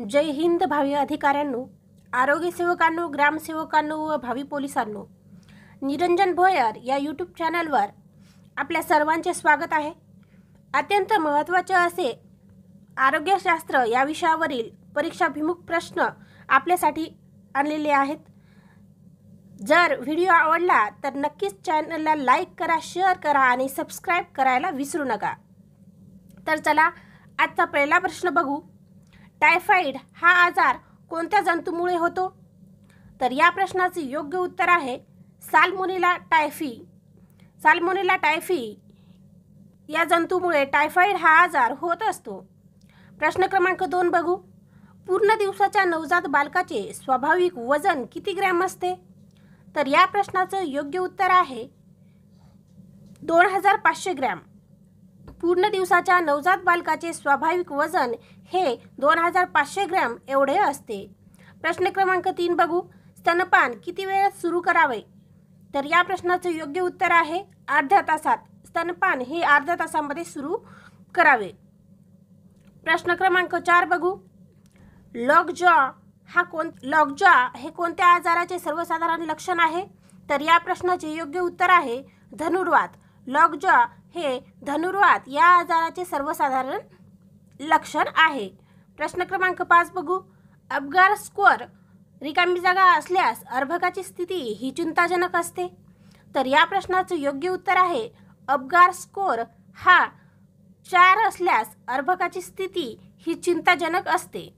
जय हिंद भावी अधिकाऱ्यांनो आरोग्यसेवकांनो ग्रामसेवकांनो व भावी पोलिसांनो निरंजन भोयर या यूट्यूब चॅनलवर आपल्या सर्वांचे स्वागत आहे अत्यंत महत्त्वाचे असे आरोग्यशास्त्र या विषयावरील परीक्षाभिमुख प्रश्न आपल्यासाठी आणलेले आहेत जर व्हिडिओ आवडला तर नक्कीच चॅनलला लाईक करा शेअर करा आणि सबस्क्राईब करायला विसरू नका तर चला आजचा पहिला प्रश्न बघू टायफाईड हा आजार कोणत्या जंतूमुळे होतो तर या प्रश्नाचे योग्य उत्तर आहे साल्मोनिला टायफी साल्मोनिला टायफी या जंतूमुळे टायफाईड हा आजार होत असतो प्रश्न क्रमांक दोन बघू पूर्ण दिवसाच्या नवजात बालकाचे स्वाभाविक वजन किती ग्रॅम असते तर या प्रश्नाचं योग्य उत्तर आहे दोन हजार पाचशे ग्रॅम पूर्ण दिवसाच्या नवजात बालकाचे स्वाभाविक वजन हे दोन हजार पाचशे ग्रॅम एवढे असते प्रश्न क्रमांक तीन बघू स्तनपान किती वेळात सुरू करावे तर या प्रश्नाचं योग्य उत्तर आहे अर्ध्या तासात स्तनपान हे अर्ध्या तासामध्ये सुरू करावे प्रश्न क्रमांक चार बघू लॉकजॉ हा कोण लॉकजॉ हे कोणत्या आजाराचे सर्वसाधारण लक्षण आहे तर या प्रश्नाचे योग्य उत्तर आहे धनुर्वात लॉकजॉ हे धनुर्वात या आजाराचे सर्वसाधारण लक्षण आहे प्रश्न क्रमांक पाच बघू अपगार स्कोअर रिकामी जागा असल्यास अर्भकाची स्थिती ही चिंताजनक असते तर या प्रश्नाचं योग्य उत्तर आहे अपगार स्कोअर हा चार असल्यास अर्भकाची स्थिती ही चिंताजनक असते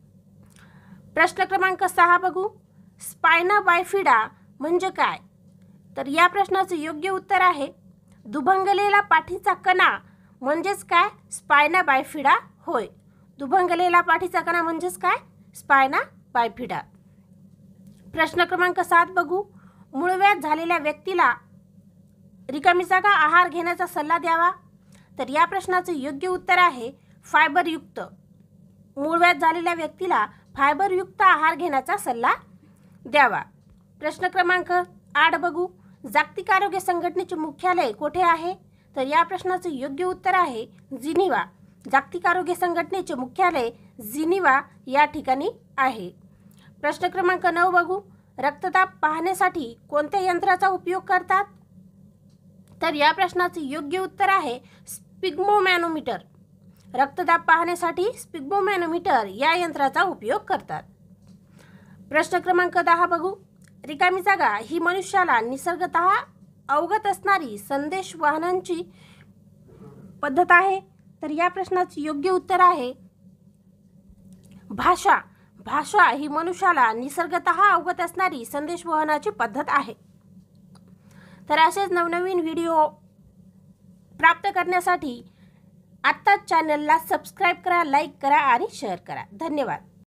प्रश्न क्रमांक सहा बघू स्पायना बायफिडा म्हणजे काय तर या प्रश्नाचं योग्य उत्तर आहे दुभंगलेला पाठीचा कणा म्हणजेच काय स्पायना बायफिडा होय दुभंगलेला पाठीचा कणा म्हणजेच काय स्पायना बायफिडा प्रश्न क्रमांक सात बघू मूळव्याध झालेल्या व्यक्तीला रिकामी जागा आहार घेण्याचा सल्ला द्यावा तर या प्रश्नाचं योग्य उत्तर आहे फायबरयुक्त मूळव्याध झालेल्या व्यक्तीला फायबरयुक्त आहार घेण्याचा सल्ला द्यावा प्रश्न क्रमांक आठ बघू जागतिक आरोग्य संघटनेचे मुख्यालय कोठे आहे तर या प्रश्नाचं योग्य उत्तर आहे जिनिवा जागतिक आरोग्य संघटनेचे मुख्यालय जिनिवा या ठिकाणी आहे प्रश्न क्रमांक नऊ बघू रक्तदाब पाहण्यासाठी कोणत्या यंत्राचा उपयोग करतात तर या प्रश्नाचं योग्य उत्तर आहे स्पिग्मोमॅनोमीटर रक्तदाब पाहण्यासाठी स्पिग्मोमॅनोमीटर या यंत्राचा उपयोग करतात प्रश्न क्रमांक दहा बघू रिकामी जागा ही मनुष्याला निसर्गत अवगत असणारी संदेश वाहनांची पद्धत आहे तर या प्रश्नाचे योग्य उत्तर आहे भाषा भाषा ही मनुष्याला निसर्गत अवगत असणारी संदेश वाहनाची पद्धत आहे तर असेच नवनवीन व्हिडिओ प्राप्त करण्यासाठी आत्ताच चॅनलला सबस्क्राईब करा लाईक करा आणि शेअर करा धन्यवाद